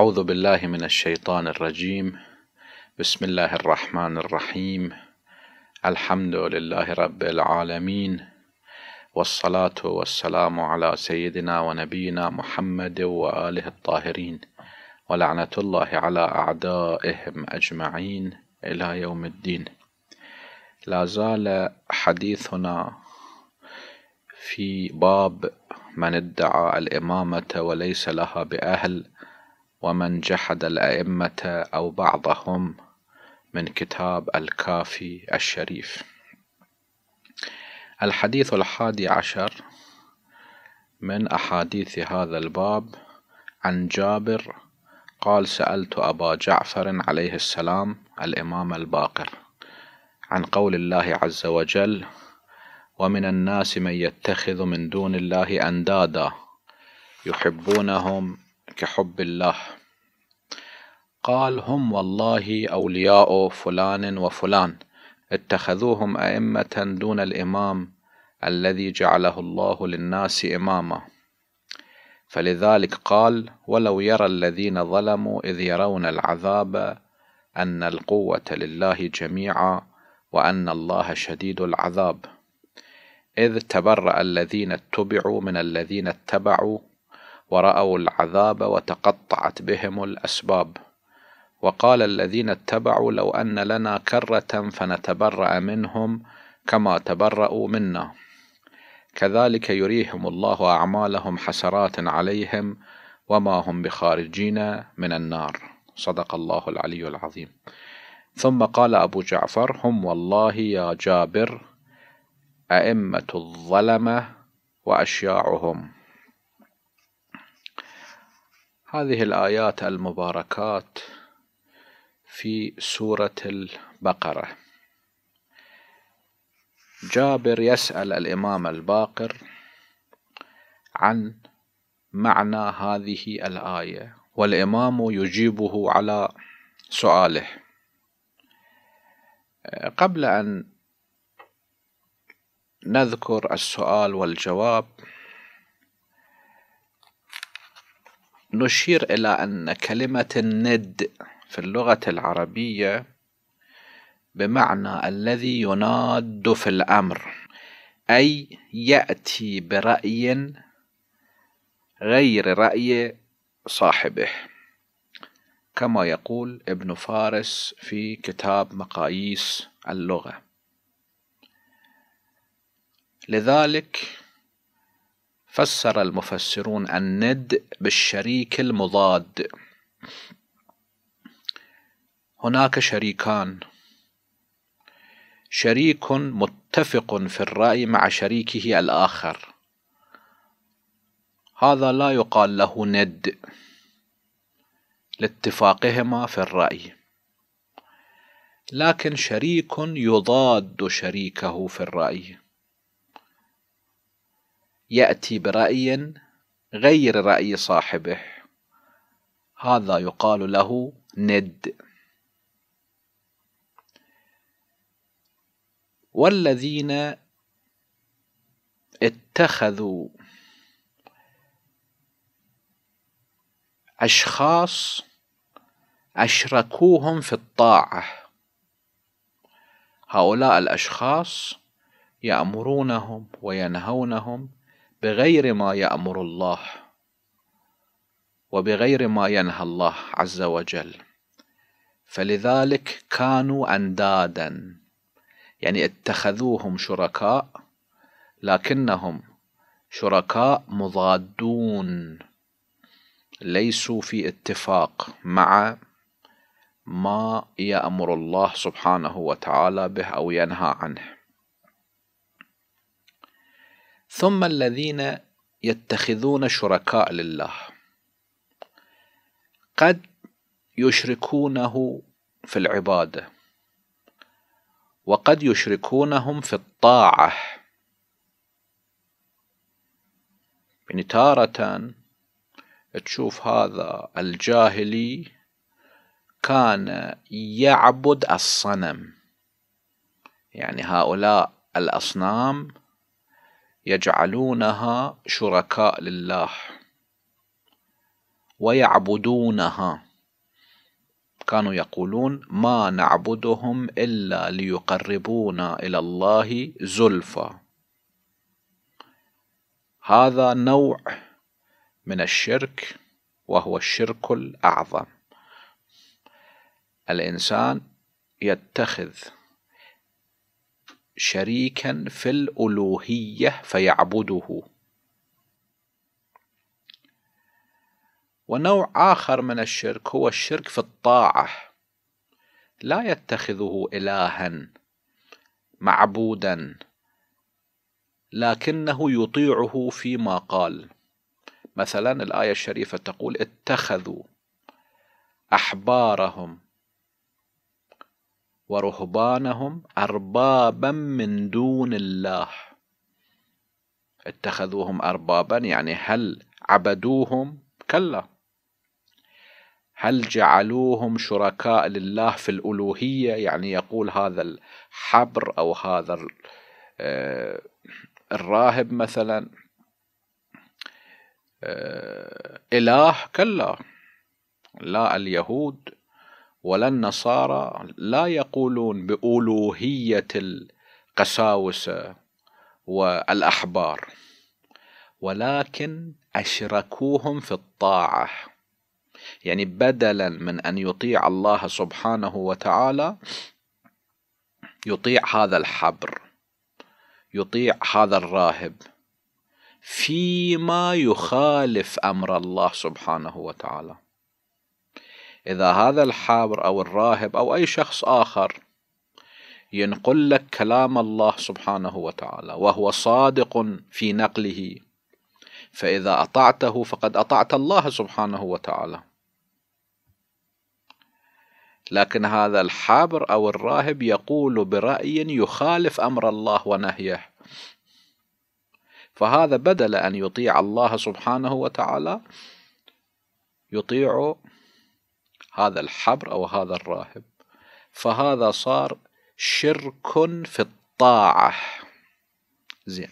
أعوذ بالله من الشيطان الرجيم بسم الله الرحمن الرحيم الحمد لله رب العالمين والصلاة والسلام على سيدنا ونبينا محمد وآله الطاهرين ولعنة الله على أعدائهم أجمعين إلى يوم الدين لا زال حديثنا في باب من ادعى الإمامة وليس لها بأهل ومن جحد الأئمة أو بعضهم من كتاب الكافي الشريف الحديث الحادي عشر من أحاديث هذا الباب عن جابر قال سألت أبا جعفر عليه السلام الإمام الباقر عن قول الله عز وجل ومن الناس من يتخذ من دون الله أندادا يحبونهم كحب الله قال هم والله أولياء فلان وفلان اتخذوهم أئمة دون الإمام الذي جعله الله للناس إماما فلذلك قال ولو يرى الذين ظلموا إذ يرون العذاب أن القوة لله جميعا وأن الله شديد العذاب إذ تبرأ الذين اتبعوا من الذين اتبعوا ورأوا العذاب وتقطعت بهم الأسباب وقال الذين اتبعوا لو أن لنا كرة فنتبرأ منهم كما تبرأوا منا كذلك يريهم الله أعمالهم حسرات عليهم وما هم بخارجين من النار صدق الله العلي العظيم ثم قال أبو جعفر هم والله يا جابر أئمة الظلمة وأشياعهم هذه الآيات المباركات في سورة البقرة جابر يسأل الإمام الباقر عن معنى هذه الآية والإمام يجيبه على سؤاله قبل أن نذكر السؤال والجواب نشير إلى أن كلمة الند في اللغة العربية بمعنى الذي يناد في الأمر أي يأتي برأي غير رأي صاحبه كما يقول ابن فارس في كتاب مقاييس اللغة لذلك فسر المفسرون الند بالشريك المضاد هناك شريكان شريك متفق في الرأي مع شريكه الآخر هذا لا يقال له ند لاتفاقهما في الرأي لكن شريك يضاد شريكه في الرأي يأتي برأي غير رأي صاحبه هذا يقال له ند والذين اتخذوا أشخاص أشركوهم في الطاعة هؤلاء الأشخاص يأمرونهم وينهونهم بغير ما يأمر الله وبغير ما ينهى الله عز وجل فلذلك كانوا أندادا يعني اتخذوهم شركاء لكنهم شركاء مضادون ليسوا في اتفاق مع ما يأمر الله سبحانه وتعالى به أو ينهى عنه ثم الذين يتخذون شركاء لله قد يشركونه في العباده وقد يشركونهم في الطاعه يعني تاره تشوف هذا الجاهلي كان يعبد الصنم يعني هؤلاء الاصنام يجعلونها شركاء لله ويعبدونها كانوا يقولون ما نعبدهم إلا ليقربونا إلى الله زلفى هذا نوع من الشرك وهو الشرك الأعظم الإنسان يتخذ شريكا في الالوهيه فيعبده ونوع اخر من الشرك هو الشرك في الطاعه لا يتخذه الها معبودا لكنه يطيعه فيما قال مثلا الايه الشريفه تقول اتخذوا احبارهم ورهبانهم أربابا من دون الله اتخذوهم أربابا يعني هل عبدوهم كلا هل جعلوهم شركاء لله في الألوهية يعني يقول هذا الحبر أو هذا آه، الراهب مثلا آه، إله كلا لا اليهود ولا النصارى لا يقولون بألوهية القساوسة والأحبار ولكن أشركوهم في الطاعة يعني بدلا من أن يطيع الله سبحانه وتعالى يطيع هذا الحبر يطيع هذا الراهب فيما يخالف أمر الله سبحانه وتعالى إذا هذا الحابر أو الراهب أو أي شخص آخر ينقل لك كلام الله سبحانه وتعالى وهو صادق في نقله فإذا أطعته فقد أطعت الله سبحانه وتعالى لكن هذا الحابر أو الراهب يقول برأي يخالف أمر الله ونهيه فهذا بدل أن يطيع الله سبحانه وتعالى يطيع هذا الحبر أو هذا الراهب فهذا صار شرك في الطاعة زين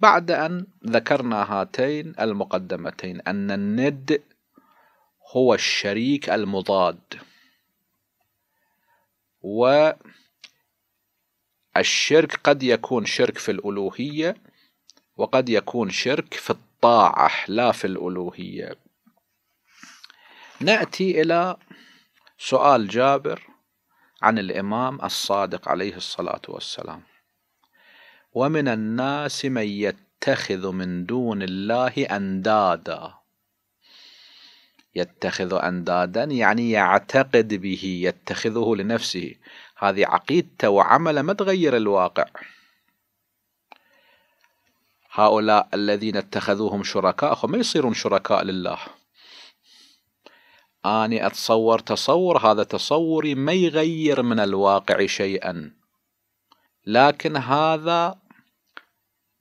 بعد أن ذكرنا هاتين المقدمتين أن الند هو الشريك المضاد والشرك قد يكون شرك في الألوهية وقد يكون شرك في الطاعة لا في الألوهية ناتي الى سؤال جابر عن الامام الصادق عليه الصلاه والسلام ومن الناس من يتخذ من دون الله اندادا يتخذ اندادا يعني يعتقد به يتخذه لنفسه هذه عقيدته وعمله ما تغير الواقع هؤلاء الذين اتخذوهم شركاء ما يصيرون شركاء لله أني أتصور تصور هذا تصوري ما يغير من الواقع شيئا لكن هذا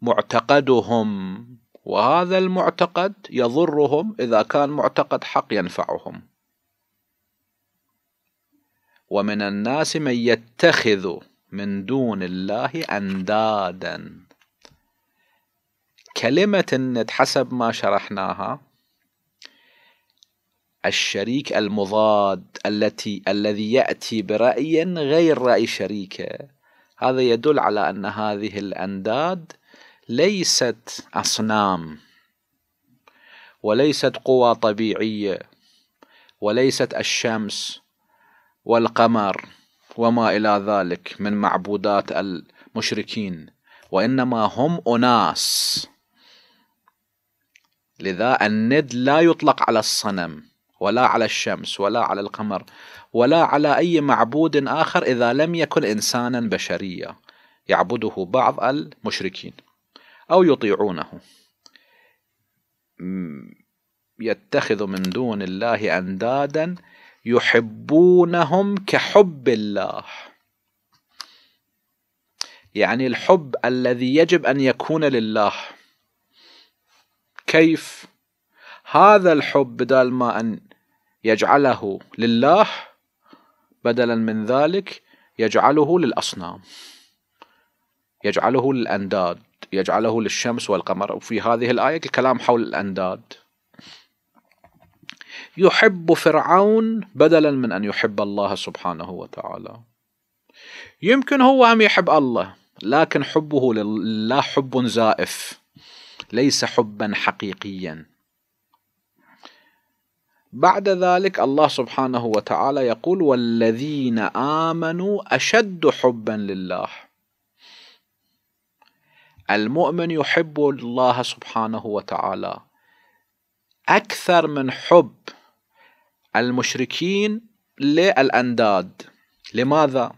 معتقدهم وهذا المعتقد يضرهم إذا كان معتقد حق ينفعهم ومن الناس من يتخذ من دون الله أندادا كلمة النت حسب ما شرحناها الشريك المضاد التي الذي يأتي برأي غير رأي شريكه هذا يدل على أن هذه الأنداد ليست أصنام وليست قوى طبيعية وليست الشمس والقمر وما إلى ذلك من معبودات المشركين وإنما هم أناس لذا الند لا يطلق على الصنم ولا على الشمس ولا على القمر ولا على أي معبود آخر إذا لم يكن إنسانا بشريا يعبده بعض المشركين أو يطيعونه يتخذ من دون الله أندادا يحبونهم كحب الله يعني الحب الذي يجب أن يكون لله كيف هذا الحب بدل ما أن يجعله لله بدلا من ذلك يجعله للأصنام يجعله للأنداد يجعله للشمس والقمر وفي هذه الآية الكلام حول الأنداد يحب فرعون بدلا من أن يحب الله سبحانه وتعالى يمكن هو أم يحب الله لكن حبه لله حب زائف ليس حبا حقيقيا بعد ذلك الله سبحانه وتعالى يقول والذين آمنوا أشد حبا لله المؤمن يحب الله سبحانه وتعالى أكثر من حب المشركين للأنداد لماذا؟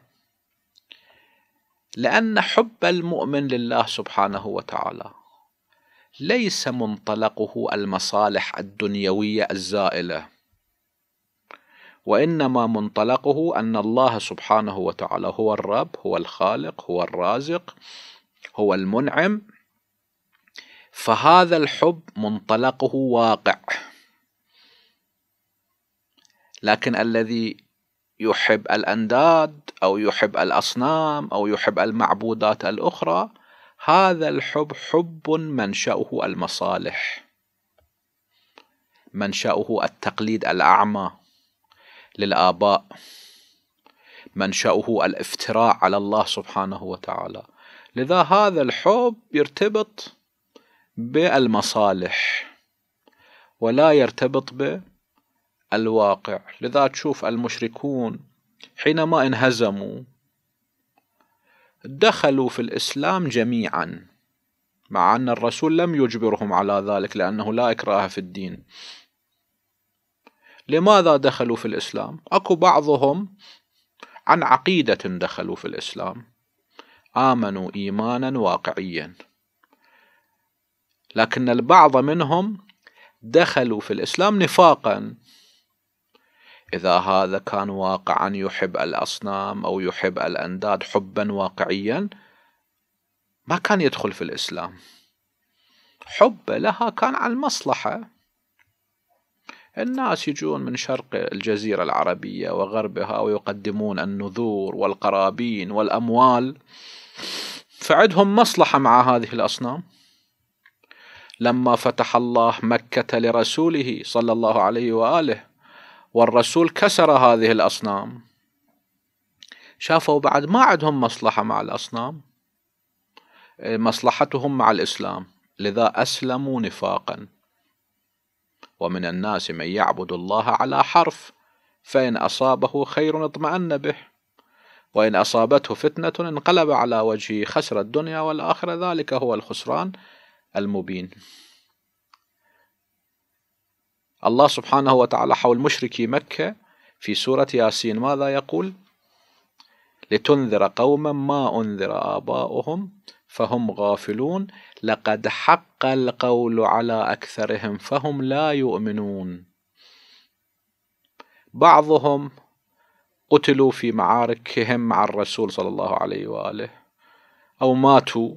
لأن حب المؤمن لله سبحانه وتعالى ليس منطلقه المصالح الدنيويه الزائله وانما منطلقه ان الله سبحانه وتعالى هو الرب هو الخالق هو الرازق هو المنعم فهذا الحب منطلقه واقع لكن الذي يحب الانداد او يحب الاصنام او يحب المعبودات الاخرى هذا الحب حب منشأه المصالح منشأه التقليد الأعمى للآباء منشأه الافتراء على الله سبحانه وتعالى لذا هذا الحب يرتبط بالمصالح ولا يرتبط بالواقع لذا تشوف المشركون حينما انهزموا دخلوا في الإسلام جميعا مع أن الرسول لم يجبرهم على ذلك لأنه لا إكراه في الدين لماذا دخلوا في الإسلام؟ أكو بعضهم عن عقيدة دخلوا في الإسلام آمنوا إيمانا واقعيا لكن البعض منهم دخلوا في الإسلام نفاقا إذا هذا كان واقعا يحب الأصنام أو يحب الأنداد حبا واقعيا ما كان يدخل في الإسلام حب لها كان عن مصلحة الناس يجون من شرق الجزيرة العربية وغربها ويقدمون النذور والقرابين والأموال فعندهم مصلحة مع هذه الأصنام لما فتح الله مكة لرسوله صلى الله عليه وآله والرسول كسر هذه الأصنام شافوا بعد ما عندهم مصلحة مع الأصنام مصلحتهم مع الإسلام لذا أسلموا نفاقا ومن الناس من يعبد الله على حرف فإن أصابه خير اطمأن به وإن أصابته فتنة انقلب على وجهه خسر الدنيا والآخرة ذلك هو الخسران المبين الله سبحانه وتعالى حول مشركي مكة في سورة ياسين ماذا يقول لتنذر قوما ما أنذر آباؤهم فهم غافلون لقد حق القول على أكثرهم فهم لا يؤمنون بعضهم قتلوا في معاركهم مع الرسول صلى الله عليه وآله أو ماتوا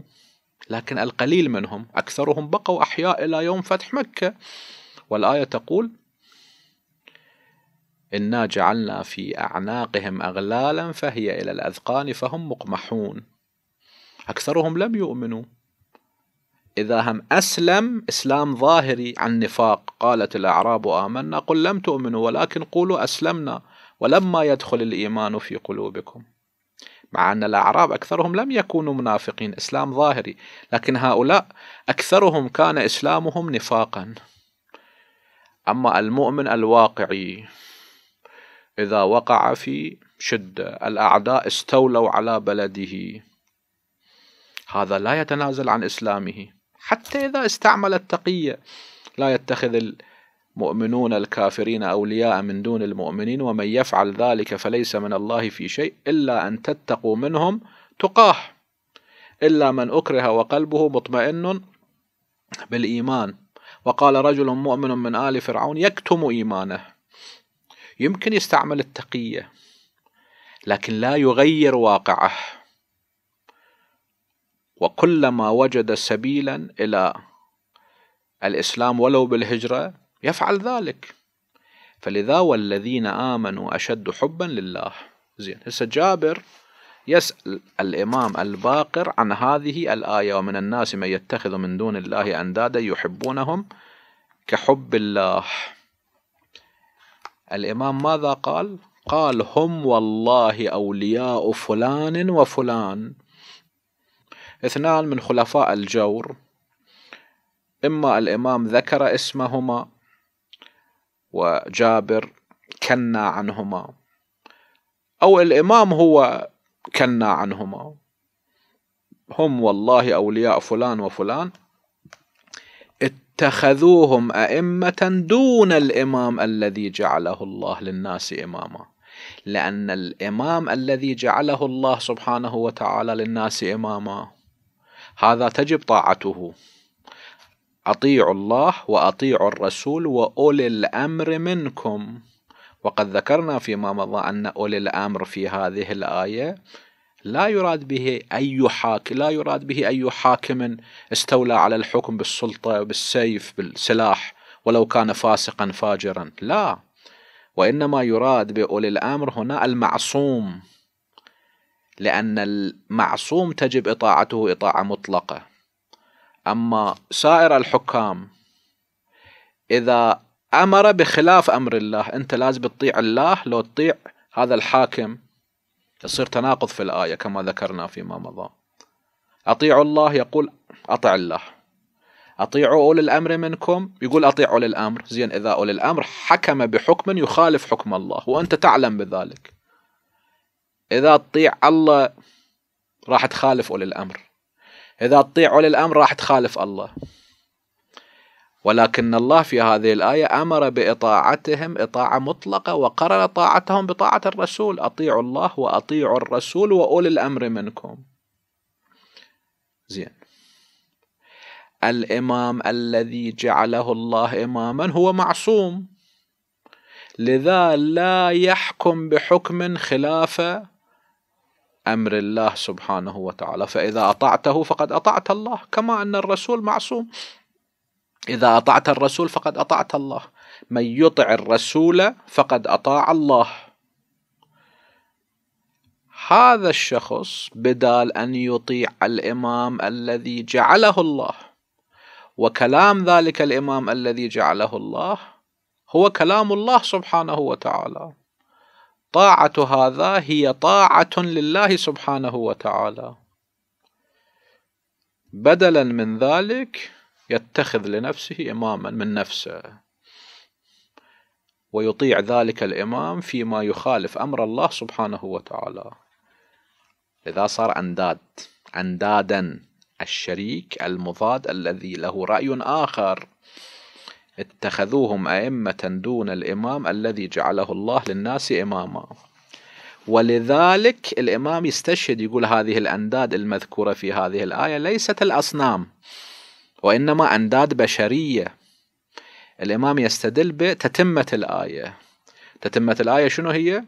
لكن القليل منهم أكثرهم بقوا أحياء إلى يوم فتح مكة والآية تقول إنا جعلنا في أعناقهم أغلالا فهي إلى الأذقان فهم مقمحون أكثرهم لم يؤمنوا إذا هم أسلم إسلام ظاهري عن نفاق قالت الأعراب آمنا قل لم تؤمنوا ولكن قولوا أسلمنا ولما يدخل الإيمان في قلوبكم مع أن الأعراب أكثرهم لم يكونوا منافقين إسلام ظاهري لكن هؤلاء أكثرهم كان إسلامهم نفاقا أما المؤمن الواقعي إذا وقع في شدة الأعداء استولوا على بلده هذا لا يتنازل عن إسلامه حتى إذا استعمل التقية لا يتخذ المؤمنون الكافرين أولياء من دون المؤمنين ومن يفعل ذلك فليس من الله في شيء إلا أن تتقوا منهم تقاه إلا من أكره وقلبه مطمئن بالإيمان وقال رجل مؤمن من آل فرعون يكتم إيمانه يمكن يستعمل التقية لكن لا يغير واقعه وكلما وجد سبيلا إلى الإسلام ولو بالهجرة يفعل ذلك فلذا والذين آمنوا أشد حبا لله زين هسه جابر يسأل الإمام الباقر عن هذه الآية ومن الناس من يتخذ من دون الله أندادا يحبونهم كحب الله الإمام ماذا قال؟ قال هم والله أولياء فلان وفلان اثنان من خلفاء الجور إما الإمام ذكر اسمهما وجابر كنا عنهما أو الإمام هو كنا عنهما هم والله أولياء فلان وفلان اتخذوهم أئمة دون الإمام الذي جعله الله للناس إماما لأن الإمام الذي جعله الله سبحانه وتعالى للناس إماما هذا تجب طاعته أطيعوا الله وأطيعوا الرسول وأولي الأمر منكم وقد ذكرنا فيما مضى أن أولي الأمر في هذه الآية لا يراد به أي حاكم لا يراد به أي حاكم استولى على الحكم بالسلطة بالسيف بالسلاح ولو كان فاسقا فاجرا لا وإنما يراد بأولي الأمر هنا المعصوم لأن المعصوم تجب إطاعته إطاعة مطلقة أما سائر الحكام إذا امر بخلاف امر الله انت لازم تطيع الله لو تطيع هذا الحاكم يصير تناقض في الايه كما ذكرنا فيما مضى اطيعوا الله يقول اطع الله اطيعوا اولي الامر منكم يقول اطيعوا اولي الامر زين اذا اولي الامر حكم بحكم يخالف حكم الله وانت تعلم بذلك اذا تطيع الله راح تخالف اولي الامر اذا تطيع اولي الامر راح تخالف الله ولكن الله في هذه الآية أمر بإطاعتهم إطاعة مطلقة وقرر طاعتهم بطاعة الرسول أطيعوا الله وأطيعوا الرسول وأولي الأمر منكم زين الإمام الذي جعله الله إماما هو معصوم لذا لا يحكم بحكم خلاف امر الله سبحانه وتعالى فاذا اطعته فقد اطعت الله كما ان الرسول معصوم إذا أطعت الرسول فقد أطعت الله من يطع الرسول فقد أطاع الله هذا الشخص بدال أن يطيع الإمام الذي جعله الله وكلام ذلك الإمام الذي جعله الله هو كلام الله سبحانه وتعالى طاعة هذا هي طاعة لله سبحانه وتعالى بدلا من ذلك يتخذ لنفسه إماما من نفسه ويطيع ذلك الإمام فيما يخالف أمر الله سبحانه وتعالى إذا صار أنداد أندادا الشريك المضاد الذي له رأي آخر اتخذوهم أئمة دون الإمام الذي جعله الله للناس إماما ولذلك الإمام يستشهد يقول هذه الأنداد المذكورة في هذه الآية ليست الأصنام وإنما أنداد بشرية الإمام يستدل بتتمة الآية تتمة الآية شنو هي؟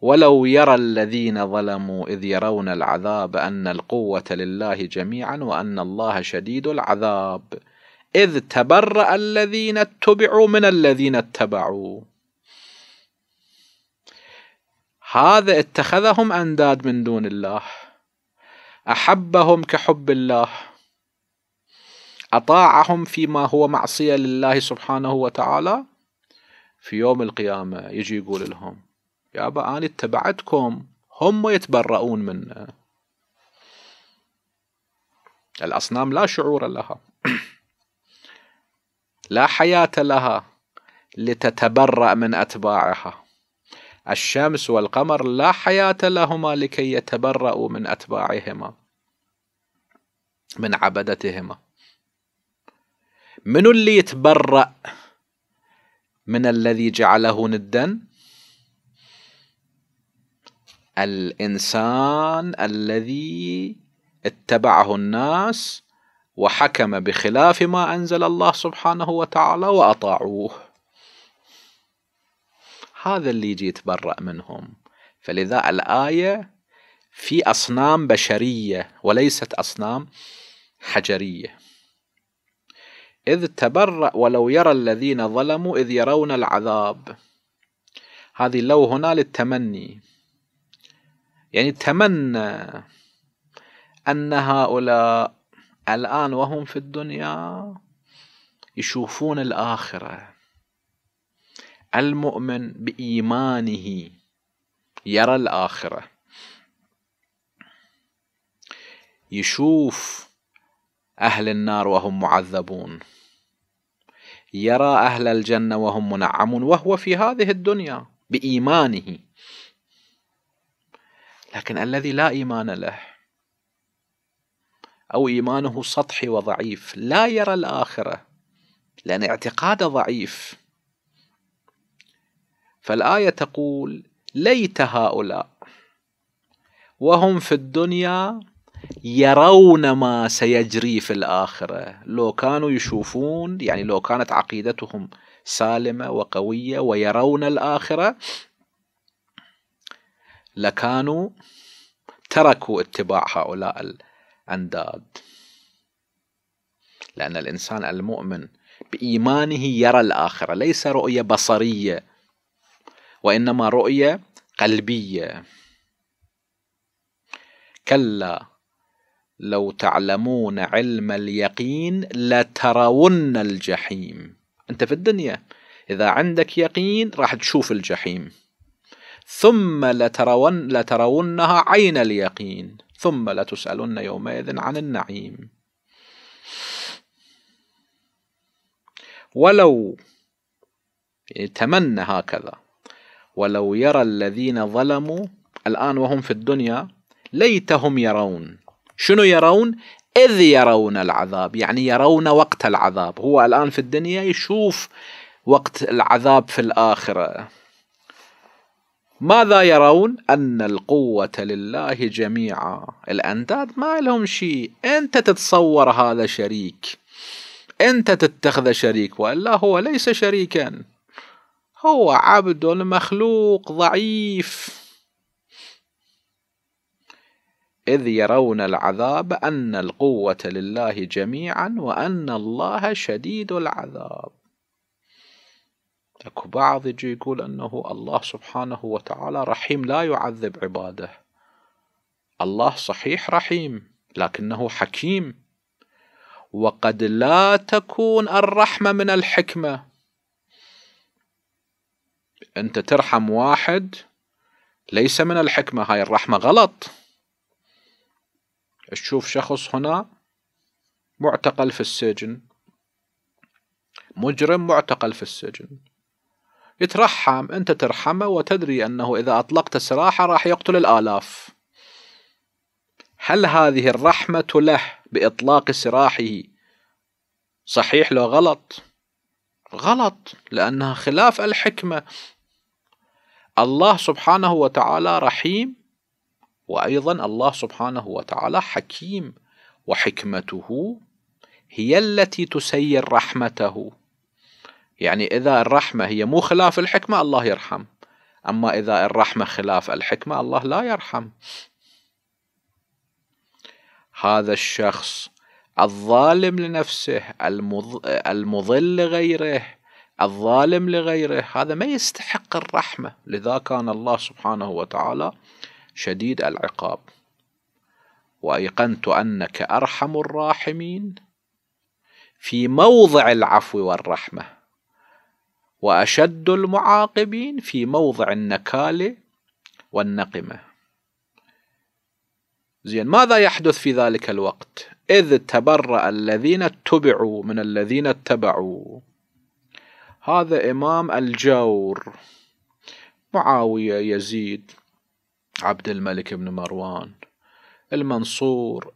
ولو يرى الذين ظلموا إذ يرون العذاب أن القوة لله جميعا وأن الله شديد العذاب إذ تبرأ الذين اتبعوا من الذين اتبعوا هذا اتخذهم أنداد من دون الله أحبهم كحب الله أطاعهم فيما هو معصية لله سبحانه وتعالى في يوم القيامة يجي يقول لهم يا أبا أنا اتبعتكم هم يتبرؤون من الأصنام لا شعور لها لا حياة لها لتتبرأ من أتباعها الشمس والقمر لا حياة لهما لكي يتبرأوا من أتباعهما من عبدتهما منو اللي يتبرأ من الذي جعله ندا الإنسان الذي اتبعه الناس وحكم بخلاف ما أنزل الله سبحانه وتعالى وأطاعوه هذا اللي يجي يتبرأ منهم فلذا الآية في أصنام بشرية وليست أصنام حجريه إذ تبرأ ولو يرى الذين ظلموا إذ يرون العذاب هذه لو هنا للتمني يعني تمنى أن هؤلاء الآن وهم في الدنيا يشوفون الآخرة المؤمن بإيمانه يرى الآخرة يشوف أهل النار وهم معذبون يرى أهل الجنة وهم منعمون وهو في هذه الدنيا بإيمانه لكن الذي لا إيمان له أو إيمانه سطحي وضعيف لا يرى الآخرة لأن اعتقاده ضعيف فالآية تقول ليت هؤلاء وهم في الدنيا يرون ما سيجري في الآخرة لو كانوا يشوفون يعني لو كانت عقيدتهم سالمة وقوية ويرون الآخرة لكانوا تركوا اتباع هؤلاء الأنداد لأن الإنسان المؤمن بإيمانه يرى الآخرة ليس رؤية بصرية وإنما رؤية قلبية كلا لو تعلمون علم اليقين لترون الجحيم أنت في الدنيا إذا عندك يقين راح تشوف الجحيم ثم لترون لترونها عين اليقين ثم لتسألن يومئذ عن النعيم ولو تمنى هكذا ولو يرى الذين ظلموا الآن وهم في الدنيا ليتهم يرون شنو يرون إذ يرون العذاب يعني يرون وقت العذاب هو الآن في الدنيا يشوف وقت العذاب في الآخرة ماذا يرون أن القوة لله جميعا الأنداد ما لهم شيء أنت تتصور هذا شريك أنت تتخذ شريك وإلا هو ليس شريكا هو عبد مخلوق ضعيف إذ يرون العذاب أن القوة لله جميعا وأن الله شديد العذاب اكو بعض يجي يقول انه الله سبحانه وتعالى رحيم لا يعذب عباده الله صحيح رحيم لكنه حكيم وقد لا تكون الرحمه من الحكمه انت ترحم واحد ليس من الحكمه هاي الرحمه غلط تشوف شخص هنا معتقل في السجن مجرم معتقل في السجن يترحم انت ترحمه وتدري انه اذا اطلقت سراحه راح يقتل الالاف هل هذه الرحمه له باطلاق سراحه صحيح لو غلط غلط لانها خلاف الحكمه الله سبحانه وتعالى رحيم وايضا الله سبحانه وتعالى حكيم وحكمته هي التي تسير رحمته يعني اذا الرحمه هي مو خلاف الحكمه الله يرحم اما اذا الرحمه خلاف الحكمه الله لا يرحم هذا الشخص الظالم لنفسه المضل لغيره الظالم لغيره هذا ما يستحق الرحمه لذا كان الله سبحانه وتعالى شديد العقاب وايقنت انك ارحم الراحمين في موضع العفو والرحمه واشد المعاقبين في موضع النكال والنقمه زين ماذا يحدث في ذلك الوقت اذ تبرا الذين اتبعوا من الذين اتبعوا هذا امام الجور معاويه يزيد عبد الملك بن مروان المنصور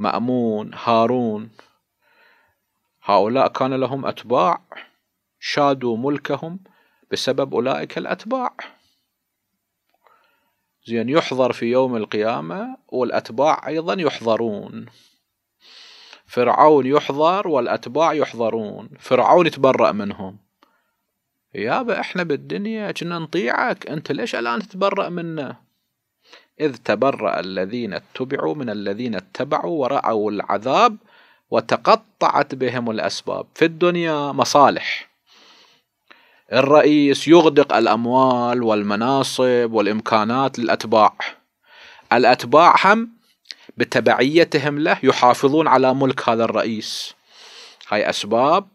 المأمون هارون هؤلاء كان لهم أتباع شادوا ملكهم بسبب أولئك الأتباع زين يحضر في يوم القيامة والأتباع أيضا يحضرون فرعون يحضر والأتباع يحضرون فرعون يتبرأ منهم يابا احنا بالدنيا كنا نطيعك انت ليش الان تتبرأ منا إذ تبرأ الذين اتبعوا من الذين اتبعوا ورأوا العذاب وتقطعت بهم الأسباب في الدنيا مصالح الرئيس يغدق الأموال والمناصب والإمكانات للأتباع الأتباع هم بتبعيتهم له يحافظون على ملك هذا الرئيس هاي أسباب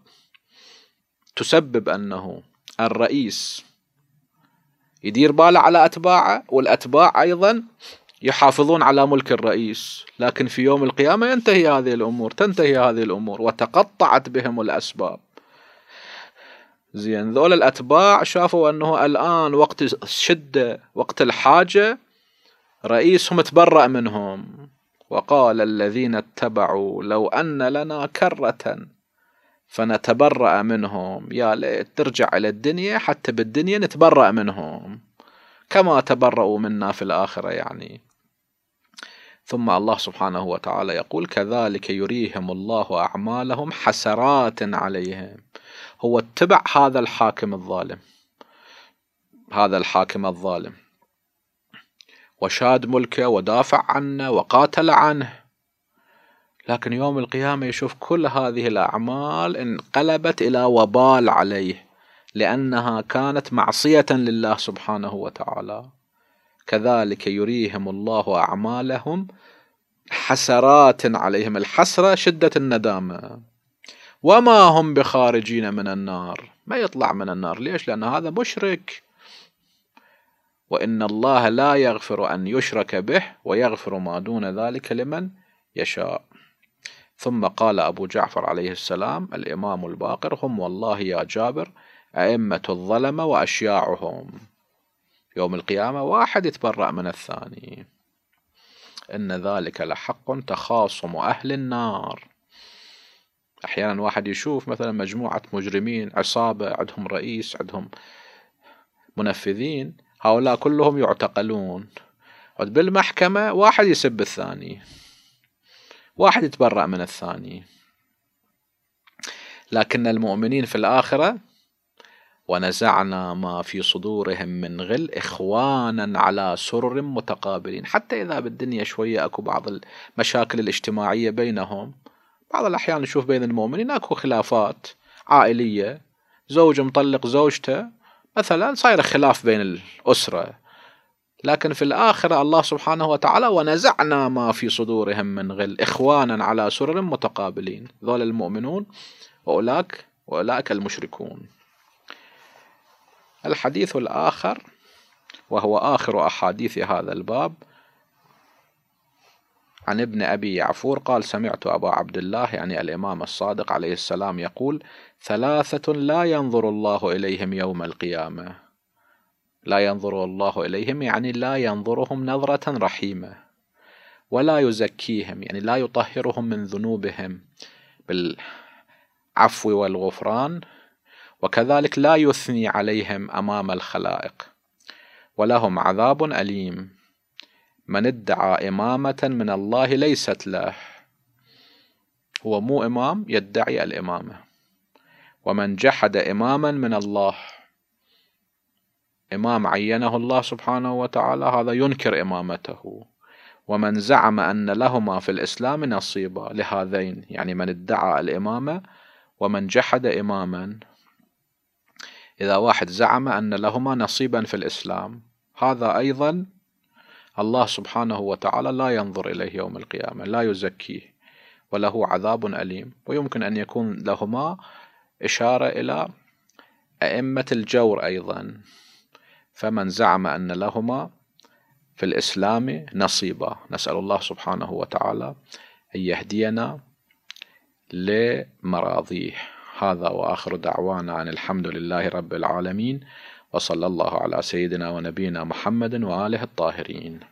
تسبب أنه الرئيس يدير باله على أتباعه والأتباع أيضا يحافظون على ملك الرئيس لكن في يوم القيامة ينتهي هذه الأمور تنتهي هذه الأمور وتقطعت بهم الأسباب زين ذول الأتباع شافوا أنه الآن وقت الشدة وقت الحاجة رئيسهم تبرأ منهم وقال الذين اتبعوا لو أن لنا كرة فنتبرأ منهم يا ليت ترجع إلى الدنيا حتى بالدنيا نتبرأ منهم كما تبرأوا منا في الآخرة يعني ثم الله سبحانه وتعالى يقول كذلك يريهم الله أعمالهم حسرات عليهم هو اتبع هذا الحاكم الظالم هذا الحاكم الظالم وشاد ملكه ودافع عنه وقاتل عنه لكن يوم القيامة يشوف كل هذه الأعمال انقلبت إلى وبال عليه لأنها كانت معصية لله سبحانه وتعالى كذلك يريهم الله أعمالهم حسرات عليهم الحسرة شدة الندامة وما هم بخارجين من النار ما يطلع من النار ليش لأن هذا مشرك وإن الله لا يغفر أن يشرك به ويغفر ما دون ذلك لمن يشاء ثم قال أبو جعفر عليه السلام الإمام الباقر هم والله يا جابر أئمة الظلمة وأشياعهم يوم القيامة واحد يتبرأ من الثاني إن ذلك لحق تخاصم أهل النار أحيانا واحد يشوف مثلا مجموعة مجرمين عصابة عندهم رئيس عندهم منفذين هؤلاء كلهم يعتقلون بالمحكمة واحد يسب الثاني واحد يتبرأ من الثاني لكن المؤمنين في الآخرة ونزعنا ما في صدورهم من غل إخوانا على سرر متقابلين حتى إذا بالدنيا شوية أكو بعض المشاكل الاجتماعية بينهم بعض الأحيان نشوف بين المؤمنين أكو خلافات عائلية زوج مطلق زوجته مثلا صاير خلاف بين الأسرة لكن في الآخرة الله سبحانه وتعالى ونزعنا ما في صدورهم من غل إخوانا على سرر متقابلين ذول المؤمنون وأولئك وأولئك المشركون الحديث الآخر وهو آخر أحاديث هذا الباب عن ابن أبي يعفور قال سمعت أبا عبد الله يعني الإمام الصادق عليه السلام يقول ثلاثة لا ينظر الله إليهم يوم القيامة لا ينظر الله إليهم يعني لا ينظرهم نظرة رحيمة ولا يزكيهم يعني لا يطهرهم من ذنوبهم بالعفو والغفران وكذلك لا يثني عليهم أمام الخلائق ولهم عذاب أليم من ادعى إمامة من الله ليست له هو مو إمام يدعي الإمامة ومن جحد إماما من الله إمام عينه الله سبحانه وتعالى هذا ينكر إمامته ومن زعم أن لهما في الإسلام نصيبا لهذين يعني من ادعى الإمامة ومن جحد إماما إذا واحد زعم أن لهما نصيبا في الإسلام هذا أيضا الله سبحانه وتعالى لا ينظر إليه يوم القيامة لا يزكيه وله عذاب أليم ويمكن أن يكون لهما إشارة إلى أئمة الجور أيضا فمن زعم أن لهما في الإسلام نصيبا نسأل الله سبحانه وتعالى أن يهدينا لمراضيه هذا وآخر دعوانا عن الحمد لله رب العالمين وصلى الله على سيدنا ونبينا محمد وآله الطاهرين